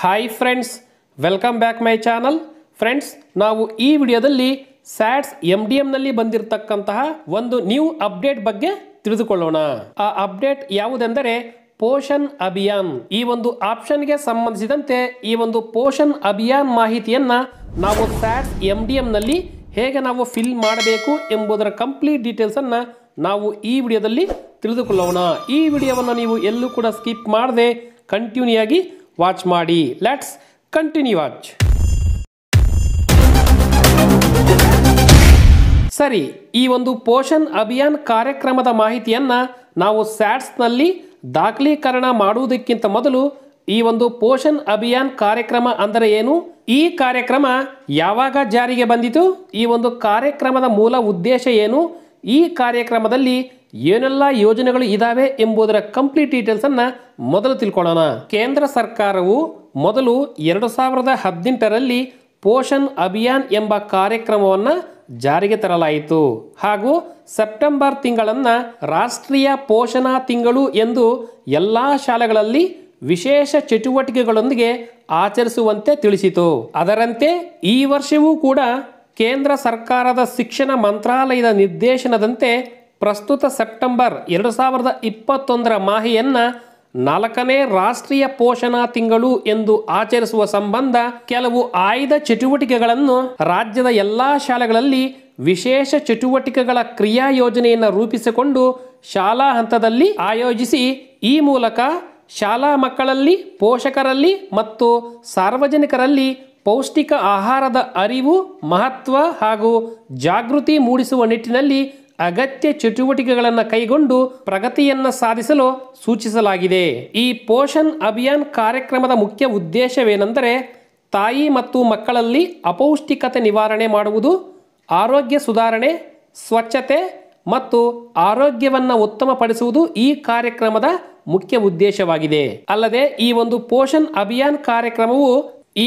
hi friends welcome back my channel friends ನಾವು ಈ ವಿಡಿಯೋದಲ್ಲಿ ಸ್ಯಾಟ್ಸ್ ಎಂ ಡಿ ಎಂನಲ್ಲಿ ಬಂದಿರತಕ್ಕಂತಹ ಒಂದು ನ್ಯೂ ಅಪ್ಡೇಟ್ ಬಗ್ಗೆ ತಿಳಿದುಕೊಳ್ಳೋಣ ಆ ಅಪ್ಡೇಟ್ ಯಾವುದೆಂದರೆ ಪೋಷನ್ ಅಭಿಯಾನ್ ಈ ಒಂದು ಆಪ್ಷನ್ಗೆ ಸಂಬಂಧಿಸಿದಂತೆ ಈ ಒಂದು ಪೋಷನ್ ಅಭಿಯಾನ್ ಮಾಹಿತಿಯನ್ನು ನಾವು ಸ್ಯಾಟ್ಸ್ ಎಂ ಡಿ ಎಂನಲ್ಲಿ ಹೇಗೆ ನಾವು ಫಿಲ್ ಮಾಡಬೇಕು ಎಂಬುದರ ಕಂಪ್ಲೀಟ್ ಡೀಟೇಲ್ಸನ್ನು ನಾವು ಈ ವಿಡಿಯೋದಲ್ಲಿ ತಿಳಿದುಕೊಳ್ಳೋಣ ಈ ವಿಡಿಯೋವನ್ನು ನೀವು ಎಲ್ಲೂ ಕೂಡ ಸ್ಕಿಪ್ ಮಾಡದೆ ಕಂಟಿನ್ಯೂ ಆಗಿ ವಾಚ್ ಮಾಡಿ ಲೆಟ್ಸ್ ಕಂಟಿನ್ಯೂ ವಾಚ್ ಸರಿ ಈ ಒಂದು ಪೋಷಣ್ ಅಭಿಯಾನ್ ಕಾರ್ಯಕ್ರಮದ ಮಾಹಿತಿಯನ್ನು ನಾವು ಸ್ಯಾಟ್ಸ್ನಲ್ಲಿ ದಾಖಲೀಕರಣ ಮಾಡುವುದಕ್ಕಿಂತ ಮೊದಲು ಈ ಒಂದು ಪೋಷಣ್ ಅಭಿಯಾನ್ ಕಾರ್ಯಕ್ರಮ ಅಂದರೆ ಏನು ಈ ಕಾರ್ಯಕ್ರಮ ಯಾವಾಗ ಜಾರಿಗೆ ಬಂದಿತು ಈ ಒಂದು ಕಾರ್ಯಕ್ರಮದ ಮೂಲ ಉದ್ದೇಶ ಏನು ಈ ಕಾರ್ಯಕ್ರಮದಲ್ಲಿ ಏನೆಲ್ಲ ಯೋಜನೆಗಳು ಇದಾವೆ ಎಂಬುದರ ಕಂಪ್ಲೀಟ್ ಡೀಟೇಲ್ಸನ್ನು ಮೊದಲು ತಿಳ್ಕೊಳ್ಳೋಣ ಕೇಂದ್ರ ಸರ್ಕಾರವು ಮೊದಲು ಎರಡು ಸಾವಿರದ ಹದಿನೆಂಟರಲ್ಲಿ ಪೋಷಣ್ ಅಭಿಯಾನ್ ಎಂಬ ಕಾರ್ಯಕ್ರಮವನ್ನು ಜಾರಿಗೆ ತರಲಾಯಿತು ಹಾಗೂ ಸೆಪ್ಟೆಂಬರ್ ತಿಂಗಳನ್ನು ರಾಷ್ಟ್ರೀಯ ಪೋಷಣಾ ತಿಂಗಳು ಎಂದು ಎಲ್ಲ ಶಾಲೆಗಳಲ್ಲಿ ವಿಶೇಷ ಚಟುವಟಿಕೆಗಳೊಂದಿಗೆ ಆಚರಿಸುವಂತೆ ತಿಳಿಸಿತು ಅದರಂತೆ ಈ ವರ್ಷವೂ ಕೂಡ ಕೇಂದ್ರ ಸರ್ಕಾರದ ಶಿಕ್ಷಣ ಮಂತ್ರಾಲಯದ ನಿರ್ದೇಶನದಂತೆ ಪ್ರಸ್ತುತ ಸೆಪ್ಟೆಂಬರ್ ಎರಡು ಸಾವಿರದ ಇಪ್ಪತ್ತೊಂದರ ಮಾಹಿಯನ್ನು ನಾಲ್ಕನೇ ರಾಷ್ಟ್ರೀಯ ಪೋಷಣಾ ತಿಂಗಳು ಎಂದು ಆಚರಿಸುವ ಸಂಬಂಧ ಕೆಲವು ಆಯ್ದ ಚಟುವಟಿಕೆಗಳನ್ನು ರಾಜ್ಯದ ಎಲ್ಲ ಶಾಲೆಗಳಲ್ಲಿ ವಿಶೇಷ ಚಟುವಟಿಕೆಗಳ ಕ್ರಿಯಾ ಯೋಜನೆಯನ್ನು ರೂಪಿಸಿಕೊಂಡು ಶಾಲಾ ಹಂತದಲ್ಲಿ ಆಯೋಜಿಸಿ ಈ ಮೂಲಕ ಶಾಲಾ ಮಕ್ಕಳಲ್ಲಿ ಪೋಷಕರಲ್ಲಿ ಮತ್ತು ಸಾರ್ವಜನಿಕರಲ್ಲಿ ಪೌಷ್ಟಿಕ ಆಹಾರದ ಅರಿವು ಮಹತ್ವ ಹಾಗೂ ಜಾಗೃತಿ ಮೂಡಿಸುವ ನಿಟ್ಟಿನಲ್ಲಿ ಅಗತ್ಯ ಚಟುವಟಿಕೆಗಳನ್ನು ಕೈಗೊಂಡು ಪ್ರಗತಿಯನ್ನು ಸಾಧಿಸಲು ಸೂಚಿಸಲಾಗಿದೆ ಈ ಪೋಷಣ್ ಅಭಿಯಾನ್ ಕಾರ್ಯಕ್ರಮದ ಮುಖ್ಯ ಉದ್ದೇಶವೇನೆಂದರೆ ತಾಯಿ ಮತ್ತು ಮಕ್ಕಳಲ್ಲಿ ಅಪೌಷ್ಟಿಕತೆ ನಿವಾರಣೆ ಮಾಡುವುದು ಆರೋಗ್ಯ ಸುಧಾರಣೆ ಸ್ವಚ್ಛತೆ ಮತ್ತು ಆರೋಗ್ಯವನ್ನು ಉತ್ತಮಪಡಿಸುವುದು ಈ ಕಾರ್ಯಕ್ರಮದ ಮುಖ್ಯ ಉದ್ದೇಶವಾಗಿದೆ ಅಲ್ಲದೆ ಈ ಒಂದು ಪೋಷಣ್ ಅಭಿಯಾನ್ ಕಾರ್ಯಕ್ರಮವು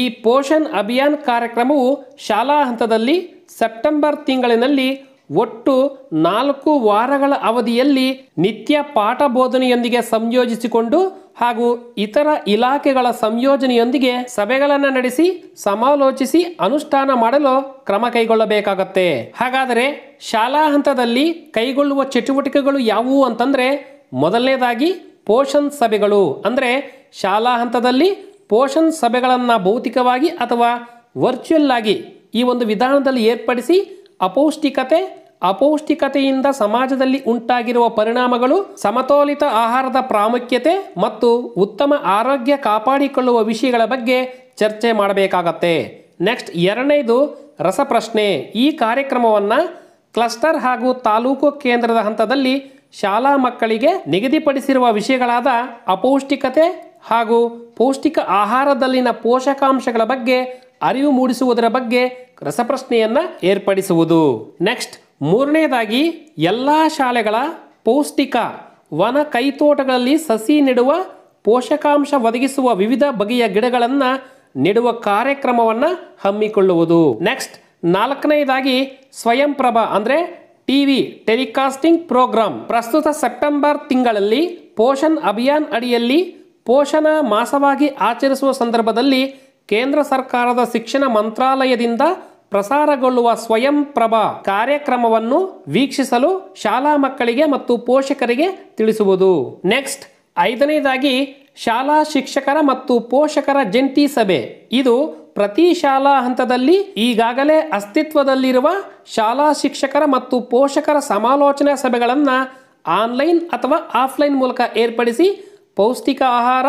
ಈ ಪೋಷಣ್ ಅಭಿಯಾನ್ ಕಾರ್ಯಕ್ರಮವು ಶಾಲಾ ಹಂತದಲ್ಲಿ ಸೆಪ್ಟೆಂಬರ್ ತಿಂಗಳಿನಲ್ಲಿ ಒಟ್ಟು ನಾಲ್ಕು ವಾರಗಳ ಅವಧಿಯಲ್ಲಿ ನಿತ್ಯ ಪಾಠ ಬೋಧನೆಯೊಂದಿಗೆ ಸಂಯೋಜಿಸಿಕೊಂಡು ಹಾಗೂ ಇತರ ಇಲಾಖೆಗಳ ಸಂಯೋಜನೆಯೊಂದಿಗೆ ಸಭೆಗಳನ್ನು ನಡೆಸಿ ಸಮಾಲೋಚಿಸಿ ಅನುಷ್ಠಾನ ಮಾಡಲು ಕ್ರಮ ಕೈಗೊಳ್ಳಬೇಕಾಗತ್ತೆ ಹಾಗಾದರೆ ಶಾಲಾ ಹಂತದಲ್ಲಿ ಕೈಗೊಳ್ಳುವ ಚಟುವಟಿಕೆಗಳು ಯಾವುವು ಅಂತಂದರೆ ಮೊದಲನೇದಾಗಿ ಪೋಷಣ್ ಸಭೆಗಳು ಅಂದರೆ ಶಾಲಾ ಹಂತದಲ್ಲಿ ಪೋಷಣ್ ಸಭೆಗಳನ್ನು ಭೌತಿಕವಾಗಿ ಅಥವಾ ವರ್ಚುವಲ್ ಆಗಿ ಈ ಒಂದು ವಿಧಾನದಲ್ಲಿ ಏರ್ಪಡಿಸಿ ಅಪೌಷ್ಟಿಕತೆ ಅಪೌಷ್ಟಿಕತೆಯಿಂದ ಸಮಾಜದಲ್ಲಿ ಉಂಟಾಗಿರುವ ಪರಿಣಾಮಗಳು ಸಮತೋಲಿತ ಆಹಾರದ ಪ್ರಾಮುಖ್ಯತೆ ಮತ್ತು ಉತ್ತಮ ಆರೋಗ್ಯ ಕಾಪಾಡಿಕೊಳ್ಳುವ ವಿಷಯಗಳ ಬಗ್ಗೆ ಚರ್ಚೆ ಮಾಡಬೇಕಾಗತ್ತೆ ನೆಕ್ಸ್ಟ್ ಎರಡನೇದು ರಸಪ್ರಶ್ನೆ ಈ ಕಾರ್ಯಕ್ರಮವನ್ನು ಕ್ಲಸ್ಟರ್ ಹಾಗೂ ತಾಲೂಕು ಕೇಂದ್ರದ ಹಂತದಲ್ಲಿ ಶಾಲಾ ಮಕ್ಕಳಿಗೆ ನಿಗದಿಪಡಿಸಿರುವ ವಿಷಯಗಳಾದ ಅಪೌಷ್ಟಿಕತೆ ಹಾಗೂ ಪೌಷ್ಟಿಕ ಆಹಾರದಲ್ಲಿನ ಪೋಷಕಾಂಶಗಳ ಬಗ್ಗೆ ಅರಿವು ಮೂಡಿಸುವುದರ ಬಗ್ಗೆ ರಸಪ್ರಶ್ನೆಯನ್ನು ಏರ್ಪಡಿಸುವುದು ನೆಕ್ಸ್ಟ್ ಮೂರನೇದಾಗಿ ಎಲ್ಲ ಶಾಲೆಗಳ ಪೌಷ್ಟಿಕ ವನ ಕೈತೋಟಗಳಲ್ಲಿ ಸಸಿ ನೆಡುವ ಪೋಷಕಾಂಶ ಒದಗಿಸುವ ವಿವಿಧ ಬಗೆಯ ಗಿಡಗಳನ್ನು ನೆಡುವ ಕಾರ್ಯಕ್ರಮವನ್ನು ಹಮ್ಮಿಕೊಳ್ಳುವುದು ನೆಕ್ಸ್ಟ್ ನಾಲ್ಕನೆಯದಾಗಿ ಸ್ವಯಂಪ್ರಭ ಅಂದರೆ ಟಿವಿ ಟೆಲಿಕಾಸ್ಟಿಂಗ್ ಪ್ರೋಗ್ರಾಂ ಪ್ರಸ್ತುತ ಸೆಪ್ಟೆಂಬರ್ ತಿಂಗಳಲ್ಲಿ ಪೋಷಣ್ ಅಭಿಯಾನ್ ಅಡಿಯಲ್ಲಿ ಪೋಷಣ ಮಾಸವಾಗಿ ಆಚರಿಸುವ ಸಂದರ್ಭದಲ್ಲಿ ಕೇಂದ್ರ ಸರ್ಕಾರದ ಶಿಕ್ಷಣ ಮಂತ್ರಾಲಯದಿಂದ ಪ್ರಸಾರಗೊಳ್ಳುವ ಸ್ವಯಂಪ್ರಭ ಕಾರ್ಯಕ್ರಮವನ್ನು ವೀಕ್ಷಿಸಲು ಶಾಲಾ ಮಕ್ಕಳಿಗೆ ಮತ್ತು ಪೋಷಕರಿಗೆ ತಿಳಿಸುವುದು ನೆಕ್ಸ್ಟ್ ಐದನೇದಾಗಿ ಶಾಲಾ ಶಿಕ್ಷಕರ ಮತ್ತು ಪೋಷಕರ ಜಂಟಿ ಸಭೆ ಇದು ಪ್ರತಿ ಶಾಲಾ ಹಂತದಲ್ಲಿ ಈಗಾಗಲೇ ಅಸ್ತಿತ್ವದಲ್ಲಿರುವ ಶಾಲಾ ಶಿಕ್ಷಕರ ಮತ್ತು ಪೋಷಕರ ಸಮಾಲೋಚನಾ ಸಭೆಗಳನ್ನು ಆನ್ಲೈನ್ ಅಥವಾ ಆಫ್ಲೈನ್ ಮೂಲಕ ಏರ್ಪಡಿಸಿ ಪೌಷ್ಟಿಕ ಆಹಾರ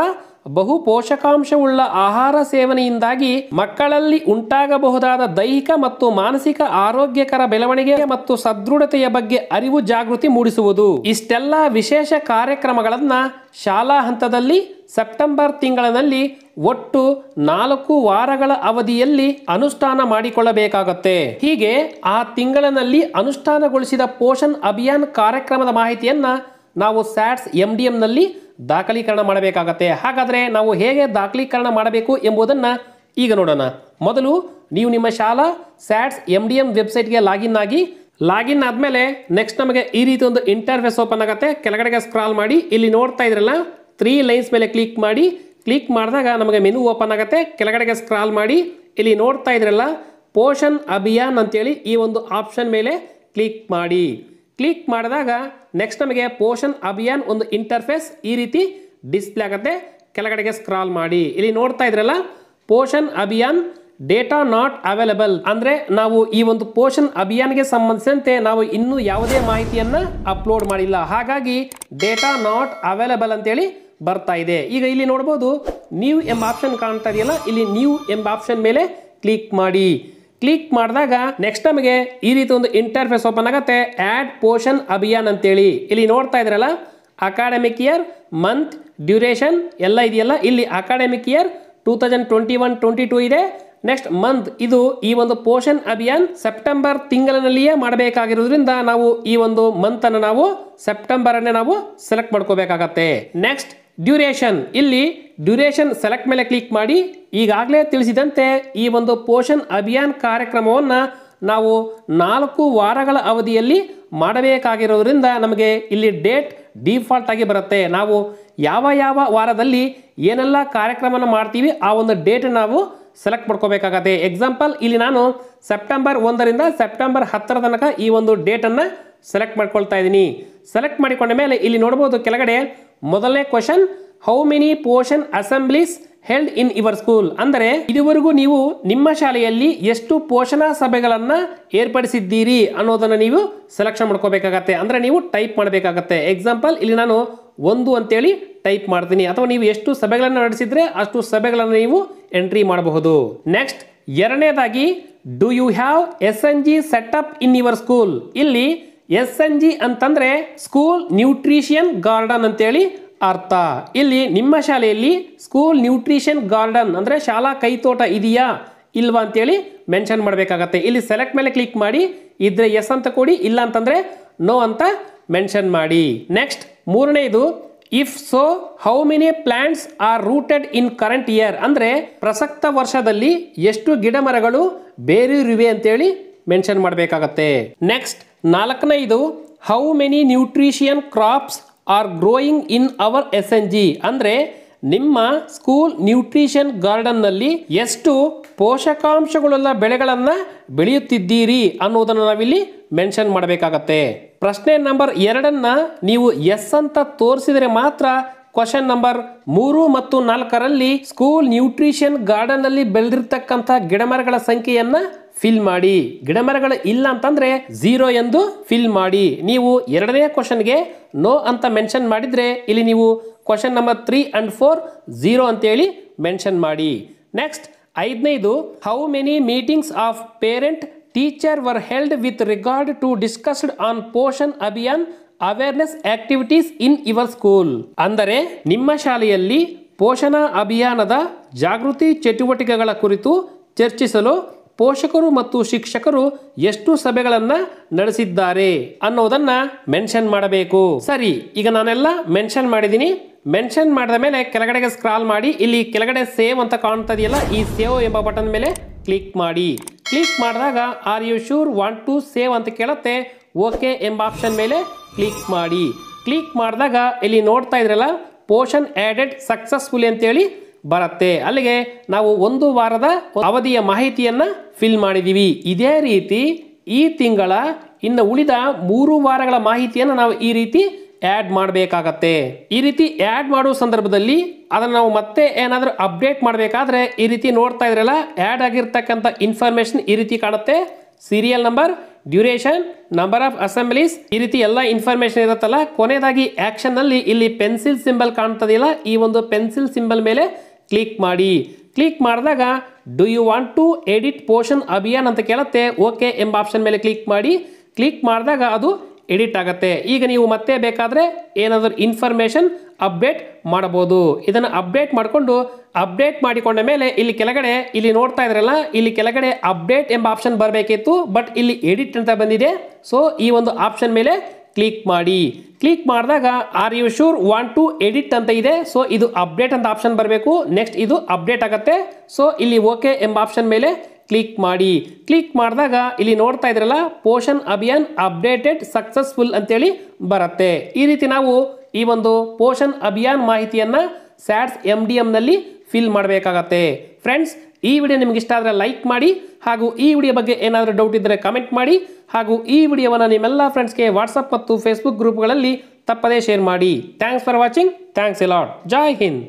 ಬಹು ಪೋಷಕಾಂಶವುಳ್ಳ ಆಹಾರ ಸೇವನೆಯಿಂದಾಗಿ ಮಕ್ಕಳಲ್ಲಿ ಉಂಟಾಗಬಹುದಾದ ದೈಹಿಕ ಮತ್ತು ಮಾನಸಿಕ ಆರೋಗ್ಯಕರ ಬೆಳವಣಿಗೆ ಮತ್ತು ಸದೃಢತೆಯ ಬಗ್ಗೆ ಅರಿವು ಜಾಗೃತಿ ಮೂಡಿಸುವುದು ಇಷ್ಟೆಲ್ಲ ವಿಶೇಷ ಕಾರ್ಯಕ್ರಮಗಳನ್ನು ಶಾಲಾ ಹಂತದಲ್ಲಿ ಸೆಪ್ಟೆಂಬರ್ ತಿಂಗಳಿನಲ್ಲಿ ಒಟ್ಟು ನಾಲ್ಕು ವಾರಗಳ ಅವಧಿಯಲ್ಲಿ ಅನುಷ್ಠಾನ ಮಾಡಿಕೊಳ್ಳಬೇಕಾಗತ್ತೆ ಹೀಗೆ ಆ ತಿಂಗಳಿನಲ್ಲಿ ಅನುಷ್ಠಾನಗೊಳಿಸಿದ ಪೋಷಣ್ ಅಭಿಯಾನ್ ಕಾರ್ಯಕ್ರಮದ ಮಾಹಿತಿಯನ್ನು ನಾವು ಸ್ಯಾಟ್ಸ್ ಎಂ ಡಿ ಎಂನಲ್ಲಿ ದಾಖಲೀಕರಣ ಮಾಡಬೇಕಾಗತ್ತೆ ಹಾಗಾದರೆ ನಾವು ಹೇಗೆ ದಾಖಲೀಕರಣ ಮಾಡಬೇಕು ಎಂಬುದನ್ನು ಈಗ ನೋಡೋಣ ಮೊದಲು ನೀವು ನಿಮ್ಮ ಶಾಲಾ ಸ್ಯಾಟ್ಸ್ ಎಮ್ ಡಿ ಎಮ್ ವೆಬ್ಸೈಟ್ಗೆ ಲಾಗಿನ್ ಆಗಿ ಲಾಗಿನ್ ಆದಮೇಲೆ ನೆಕ್ಸ್ಟ್ ನಮಗೆ ಈ ರೀತಿ ಒಂದು ಇಂಟರ್ಫೇಸ್ ಓಪನ್ ಆಗುತ್ತೆ ಕೆಳಗಡೆಗೆ ಸ್ಕ್ರಾಲ್ ಮಾಡಿ ಇಲ್ಲಿ ನೋಡ್ತಾ ಇದ್ರಲ್ಲ ತ್ರೀ ಲೈನ್ಸ್ ಮೇಲೆ ಕ್ಲಿಕ್ ಮಾಡಿ ಕ್ಲಿಕ್ ಮಾಡಿದಾಗ ನಮಗೆ ಮೆನು ಓಪನ್ ಆಗುತ್ತೆ ಕೆಳಗಡೆಗೆ ಸ್ಕ್ರಾಲ್ ಮಾಡಿ ಇಲ್ಲಿ ನೋಡ್ತಾ ಇದ್ರಲ್ಲ ಪೋಷನ್ ಅಭಿಯಾನ್ ಅಂತೇಳಿ ಈ ಒಂದು ಆಪ್ಷನ್ ಮೇಲೆ ಕ್ಲಿಕ್ ಮಾಡಿ ಕ್ಲಿಕ್ ಮಾಡಿದಾಗ ನೆಕ್ಸ್ಟ್ ನಮಗೆ ಪೋಷನ್ ಅಭಿಯಾನ್ ಒಂದು ಇಂಟರ್ಫೇಸ್ ಈ ರೀತಿ ಡಿಸ್ಪ್ಲೇ ಆಗುತ್ತೆ ಕೆಳಗಡೆಗೆ ಸ್ಕ್ರಾಲ್ ಮಾಡಿ ಇಲ್ಲಿ ನೋಡ್ತಾ ಇದ್ರಲ್ಲ Poshan Abhiyan data not available ಅಂದರೆ ನಾವು ಈ ಒಂದು ಪೋಷನ್ ಅಭಿಯಾನ್ಗೆ ಸಂಬಂಧಿಸಿದಂತೆ ನಾವು ಇನ್ನೂ ಯಾವುದೇ ಮಾಹಿತಿಯನ್ನು ಅಪ್ಲೋಡ್ ಮಾಡಿಲ್ಲ ಹಾಗಾಗಿ ಡೇಟಾ ನಾಟ್ ಅವೈಲಬಲ್ ಅಂತೇಳಿ ಬರ್ತಾ ಇದೆ ಈಗ ಇಲ್ಲಿ ನೋಡ್ಬೋದು ನ್ಯೂ ಎಂಬ ಆಪ್ಷನ್ ಕಾಣ್ತಾ ಇದೆಯಲ್ಲ ಇಲ್ಲಿ ನ್ಯೂ ಎಂಬ ಆಪ್ಷನ್ ಮೇಲೆ ಕ್ಲಿಕ್ ಮಾಡಿ ಕ್ಲಿಕ್ ಮಾಡಿದಾಗ ನೆಕ್ಸ್ಟ್ ನಮಗೆ ಈ ರೀತಿ ಒಂದು ಇಂಟರ್ಫೇಸ್ ಓಪನ್ ಆಗುತ್ತೆ ಆ್ಯಡ್ ಪೋಷನ್ ಅಭಿಯಾನ್ ಅಂತೇಳಿ ಇಲ್ಲಿ ನೋಡ್ತಾ ಇದ್ರಲ್ಲ ಅಕಾಡೆಮಿಕ್ ಇಯರ್ ಮಂತ್ ಡ್ಯೂರೇಷನ್ ಎಲ್ಲ ಇದೆಯಲ್ಲ ಇಲ್ಲಿ academic year two thousand twenty one twenty two ಇದೆ ನೆಕ್ಸ್ಟ್ ಮಂತ್ ಇದು ಈ ಒಂದು ಪೋಷನ್ ಅಭಿಯಾನ್ ಸೆಪ್ಟೆಂಬರ್ ತಿಂಗಳಿನಲ್ಲಿಯೇ ಮಾಡಬೇಕಾಗಿರೋದ್ರಿಂದ ನಾವು ಈ ಒಂದು ಮಂತನ್ನು ನಾವು ಸೆಪ್ಟೆಂಬರನ್ನೇ ನಾವು ಸೆಲೆಕ್ಟ್ ಮಾಡ್ಕೋಬೇಕಾಗತ್ತೆ ನೆಕ್ಸ್ಟ್ ಡ್ಯೂರೇಷನ್ ಇಲ್ಲಿ ಡ್ಯೂರೇಷನ್ ಸೆಲೆಕ್ಟ್ ಮೇಲೆ ಕ್ಲಿಕ್ ಮಾಡಿ ಈಗಾಗಲೇ ತಿಳಿಸಿದಂತೆ ಈ ಒಂದು ಪೋಷಣ್ ಅಭಿಯಾನ್ ಕಾರ್ಯಕ್ರಮವನ್ನು ನಾವು ನಾಲ್ಕು ವಾರಗಳ ಅವಧಿಯಲ್ಲಿ ಮಾಡಬೇಕಾಗಿರೋದ್ರಿಂದ ನಮಗೆ ಇಲ್ಲಿ ಡೇಟ್ ಡಿಫಾಲ್ಟ್ ಆಗಿ ಬರುತ್ತೆ ನಾವು ಯಾವ ಯಾವ ವಾರದಲ್ಲಿ ಏನೆಲ್ಲ ಕಾರ್ಯಕ್ರಮವನ್ನು ಮಾಡ್ತೀವಿ ಆ ಒಂದು ಡೇಟ್ ನಾವು ಸೆಲೆಕ್ಟ್ ಮಾಡ್ಕೋಬೇಕಾಗತ್ತೆ ಎಕ್ಸಾಂಪಲ್ ಇಲ್ಲಿ ನಾನು ಸೆಪ್ಟೆಂಬರ್ ಒಂದರಿಂದ ಸೆಪ್ಟೆಂಬರ್ ಹತ್ತರ ತನಕ ಈ ಒಂದು ಡೇಟನ್ನು ಸೆಲೆಕ್ಟ್ ಮಾಡ್ಕೊಳ್ತಾ ಇದ್ದೀನಿ ಸೆಲೆಕ್ಟ್ ಮಾಡಿಕೊಂಡ ಮೇಲೆ ಇಲ್ಲಿ ನೋಡ್ಬೋದು ಕೆಳಗಡೆ ಮೊದಲನೇ question how many Poshan assemblies held in your school ಅಂದರೆ ಇದುವರೆಗೂ ನೀವು ನಿಮ್ಮ ಶಾಲೆಯಲ್ಲಿ ಎಷ್ಟು ಪೋಷಣಾ ಸಭೆಗಳನ್ನು ಏರ್ಪಡಿಸಿದ್ದೀರಿ ಅನ್ನೋದನ್ನು ನೀವು ಸೆಲೆಕ್ಷನ್ ಮಾಡ್ಕೋಬೇಕಾಗತ್ತೆ ಅಂದರೆ ನೀವು ಟೈಪ್ ಮಾಡಬೇಕಾಗತ್ತೆ ಎಕ್ಸಾಂಪಲ್ ಇಲ್ಲಿ ನಾನು ಒಂದು ಅಂತೇಳಿ ಟೈಪ್ ಮಾಡ್ತೀನಿ ಅಥವಾ ನೀವು ಎಷ್ಟು ಸಭೆಗಳನ್ನು ನಡೆಸಿದರೆ ಅಷ್ಟು ಸಭೆಗಳನ್ನು ನೀವು ಎಂಟ್ರಿ ಮಾಡಬಹುದು ನೆಕ್ಸ್ಟ್ ಎರಡನೇದಾಗಿ do you have S N G set up in your school ಇಲ್ಲಿ ಎಸ್ ಎನ್ ಜಿ ಅಂತಂದರೆ ಸ್ಕೂಲ್ ನ್ಯೂಟ್ರಿಷಿಯನ್ ಗಾರ್ಡನ್ ಅಂತೇಳಿ ಅರ್ಥ ಇಲ್ಲಿ ನಿಮ್ಮ ಶಾಲೆಯಲ್ಲಿ ಸ್ಕೂಲ್ ನ್ಯೂಟ್ರಿಷನ್ ಗಾರ್ಡನ್ ಅಂದರೆ ಶಾಲಾ ಕೈತೋಟ ಇದೆಯಾ ಇಲ್ವಾ ಅಂತೇಳಿ ಮೆನ್ಷನ್ ಮಾಡಬೇಕಾಗತ್ತೆ ಇಲ್ಲಿ ಸೆಲೆಕ್ಟ್ ಮೇಲೆ ಕ್ಲಿಕ್ ಮಾಡಿ ಇದ್ರೆ ಎಸ್ ಅಂತ ಕೊಡಿ ಇಲ್ಲ ಅಂತಂದರೆ ನೋ ಅಂತ ಮೆನ್ಷನ್ ಮಾಡಿ ನೆಕ್ಸ್ಟ್ ಮೂರನೇದು if so how many plants are rooted in current year ಅಂದರೆ ಪ್ರಸಕ್ತ ವರ್ಷದಲ್ಲಿ ಎಷ್ಟು ಗಿಡ ಮರಗಳು ಬೇರೂರಿವೆ ಅಂತೇಳಿ ಮೆನ್ಷನ್ ಮಾಡಬೇಕಾಗತ್ತೆ ನೆಕ್ಸ್ಟ್ ನಾಲ್ಕನೈದು how many nutrition crops are growing in our S N G ಅಂದರೆ ನಿಮ್ಮ ಸ್ಕೂಲ್ ನ್ಯೂಟ್ರಿಷನ್ ಗಾರ್ಡನ್ನಲ್ಲಿ ಎಷ್ಟು ಪೋಷಕಾಂಶಗಳುಳ್ಳ ಬೆಳೆಗಳನ್ನು ಬೆಳೆಯುತ್ತಿದ್ದೀರಿ ಅನ್ನೋದನ್ನು ನಾವಿಲ್ಲಿ ಮೆನ್ಷನ್ ಮಾಡಬೇಕಾಗತ್ತೆ ಪ್ರಶ್ನೆ ನಂಬರ್ ಎರಡನ್ನು ನೀವು ಎಸ್ ಅಂತ ತೋರಿಸಿದರೆ ಮಾತ್ರ ಕ್ವಶನ್ ನಂಬರ್ ಮೂರು ಮತ್ತು ನಾಲ್ಕರಲ್ಲಿ ಸ್ಕೂಲ್ ನ್ಯೂಟ್ರಿಷನ್ ಗಾರ್ಡನ್ ಅಲ್ಲಿ ಬೆಳೆದಿರ್ತಕ್ಕಂಥ ಗಿಡಮರಗಳ ಸಂಖ್ಯೆಯನ್ನ ಫಿಲ್ ಮಾಡಿ ಗಿಡಮರಗಳು ಇಲ್ಲ ಅಂತಂದ್ರೆ ಝೀರೋ ಎಂದು ಫಿಲ್ ಮಾಡಿ ನೀವು ಎರಡನೇ ಕ್ವಶನ್ಗೆ ನೋ ಅಂತ ಮೆನ್ಷನ್ ಮಾಡಿದ್ರೆ ಇಲ್ಲಿ ನೀವು question number three and four zero ಅಂತೇಳಿ ಮೆನ್ಷನ್ ಮಾಡಿ ನೆಕ್ಸ್ಟ್ ಐದನೇದು how many meetings of parent teacher were held with regard to discussed on Poshan Abhiyan awareness activities in your school ಅಂದರೆ ನಿಮ್ಮ ಶಾಲೆಯಲ್ಲಿ ಪೋಷಣಾ ಅಭಿಯಾನದ ಜಾಗೃತಿ ಚಟುವಟಿಕೆಗಳ ಕುರಿತು ಚರ್ಚಿಸಲು ಪೋಷಕರು ಮತ್ತು ಶಿಕ್ಷಕರು ಎಷ್ಟು ಸಭೆಗಳನ್ನು ನಡೆಸಿದ್ದಾರೆ ಅನ್ನೋದನ್ನ ಮೆನ್ಷನ್ ಮಾಡಬೇಕು ಸರಿ ಈಗ ನಾನೆಲ್ಲ ಮೆನ್ಷನ್ ಮಾಡಿದ್ದೀನಿ ಮೆನ್ಷನ್ ಮಾಡಿದ ಮೇಲೆ ಕೆಳಗಡೆಗೆ ಸ್ಕ್ರಾಲ್ ಮಾಡಿ ಇಲ್ಲಿ ಕೆಳಗಡೆ ಸೇವ್ ಅಂತ ಕಾಣ್ತಾ ಈ ಸೇವ್ ಎಂಬ ಬಟನ್ ಮೇಲೆ ಕ್ಲಿಕ್ ಮಾಡಿ ಕ್ಲಿಕ್ ಮಾಡಿದಾಗ are you sure want to save ಅಂತ ಕೇಳುತ್ತೆ ಓಕೆ ಎಂಬ ಆಪ್ಷನ್ ಮೇಲೆ ಕ್ಲಿಕ್ ಮಾಡಿ ಕ್ಲಿಕ್ ಮಾಡಿದಾಗ ಇಲ್ಲಿ ನೋಡ್ತಾ ಇದ್ರಲ್ಲ ಪೋಷನ್ ಆ್ಯಡೆಡ್ ಸಕ್ಸಸ್ಫುಲಿ ಅಂತೇಳಿ ಬರುತ್ತೆ ಅಲ್ಲಿಗೆ ನಾವು ಒಂದು ವಾರದ ಅವಧಿಯ ಮಾಹಿತಿಯನ್ನು ಫಿಲ್ ಮಾಡಿದ್ದೀವಿ ಇದೇ ರೀತಿ ಈ ತಿಂಗಳ ಇನ್ನು ಉಳಿದ ಮೂರು ವಾರಗಳ ಮಾಹಿತಿಯನ್ನು ನಾವು ಈ ರೀತಿ ಆ್ಯಡ್ ಮಾಡಬೇಕಾಗತ್ತೆ ಈ ರೀತಿ ಆ್ಯಡ್ ಮಾಡುವ ಸಂದರ್ಭದಲ್ಲಿ ಅದನ್ನು ನಾವು ಮತ್ತೆ ಏನಾದರೂ ಅಪ್ಡೇಟ್ ಮಾಡಬೇಕಾದ್ರೆ ಈ ರೀತಿ ನೋಡ್ತಾ ಇದ್ರಲ್ಲ ಆ್ಯಡ್ ಆಗಿರ್ತಕ್ಕಂಥ ಇನ್ಫಾರ್ಮೇಷನ್ ಈ ರೀತಿ ಕಾಣುತ್ತೆ serial number duration number of assemblies ಈ ರೀತಿ ಎಲ್ಲ ಇನ್ಫಾರ್ಮೇಶನ್ ಇರುತ್ತಲ್ಲ ಕೊನೆಯದಾಗಿ ಆಕ್ಷನ್ ನಲ್ಲಿ ಇಲ್ಲಿ ಪೆನ್ಸಿಲ್ ಸಿಂಬಲ್ ಕಾಣ್ತದಿಲ್ಲ ಈ ಒಂದು ಪೆನ್ಸಿಲ್ ಸಿಂಬಲ್ ಮೇಲೆ ಕ್ಲಿಕ್ ಮಾಡಿ ಕ್ಲಿಕ್ ಮಾಡಿದಾಗ do you want to edit Poshan Abhiyan ಅಂತ ಕೇಳುತ್ತೆ ಓಕೆ ಎಂಬ ಆಪ್ಷನ್ ಮೇಲೆ ಕ್ಲಿಕ್ ಮಾಡಿ ಕ್ಲಿಕ್ ಮಾಡಿದಾಗ ಅದು ಎಡಿಟ್ ಆಗುತ್ತೆ ಈಗ ನೀವು ಮತ್ತೆ ಬೇಕಾದರೆ ಏನಾದರೂ ಇನ್ಫಾರ್ಮೇಷನ್ ಅಪ್ಡೇಟ್ ಮಾಡ್ಬೋದು ಇದನ್ನು ಅಪ್ಡೇಟ್ ಮಾಡಿಕೊಂಡು ಅಪ್ಡೇಟ್ ಮಾಡಿಕೊಂಡ ಮೇಲೆ ಇಲ್ಲಿ ಕೆಳಗಡೆ ಇಲ್ಲಿ ನೋಡ್ತಾ ಇದ್ರಲ್ಲ ಇಲ್ಲಿ ಕೆಳಗಡೆ ಅಪ್ಡೇಟ್ ಎಂಬ ಆಪ್ಷನ್ ಬರಬೇಕಿತ್ತು ಬಟ್ ಇಲ್ಲಿ ಎಡಿಟ್ ಅಂತ ಬಂದಿದೆ ಸೊ ಈ ಒಂದು ಆಪ್ಷನ್ ಮೇಲೆ ಕ್ಲಿಕ್ ಮಾಡಿ ಕ್ಲಿಕ್ ಮಾಡಿದಾಗ are you sure want to edit ಅಂತ ಇದೆ ಸೊ ಇದು ಅಪ್ಡೇಟ್ ಅಂತ ಆಪ್ಷನ್ ಬರಬೇಕು ನೆಕ್ಸ್ಟ್ ಇದು ಅಪ್ಡೇಟ್ ಆಗುತ್ತೆ ಸೊ ಇಲ್ಲಿ ಓಕೆ ಎಂಬ ಆಪ್ಷನ್ ಮೇಲೆ ಕ್ಲಿಕ್ ಮಾಡಿ ಕ್ಲಿಕ್ ಮಾಡಿದಾಗ ಇಲ್ಲಿ ನೋಡ್ತಾ ಇದ್ರಲ್ಲ ಪೋಷಣ್ ಅಭಿಯಾನ್ ಅಪ್ಡೇಟೆಡ್ ಸಕ್ಸಸ್ಫುಲ್ ಅಂತೇಳಿ ಬರುತ್ತೆ ಈ ರೀತಿ ನಾವು ಈ ಒಂದು ಪೋಷಣ್ ಅಭಿಯಾನ್ ಮಾಹಿತಿಯನ್ನು ಸ್ಯಾಟ್ಸ್ ಎಮ್ ಡಿ ಎಮ್ನಲ್ಲಿ ಫಿಲ್ ಮಾಡಬೇಕಾಗತ್ತೆ ಫ್ರೆಂಡ್ಸ್ ಈ ವಿಡಿಯೋ ನಿಮ್ಗೆ ಇಷ್ಟ ಆದರೆ ಲೈಕ್ ಮಾಡಿ ಹಾಗೂ ಈ ವಿಡಿಯೋ ಬಗ್ಗೆ ಏನಾದರೂ ಡೌಟ್ ಇದ್ದರೆ ಕಮೆಂಟ್ ಮಾಡಿ ಹಾಗೂ ಈ ವಿಡಿಯೋವನ್ನು ನಿಮ್ಮೆಲ್ಲ ಫ್ರೆಂಡ್ಸ್ಗೆ ವಾಟ್ಸಪ್ ಮತ್ತು ಫೇಸ್ಬುಕ್ ಗ್ರೂಪ್ಗಳಲ್ಲಿ ತಪ್ಪದೇ ಶೇರ್ ಮಾಡಿ thanks for watching thanks a lot Jai Hind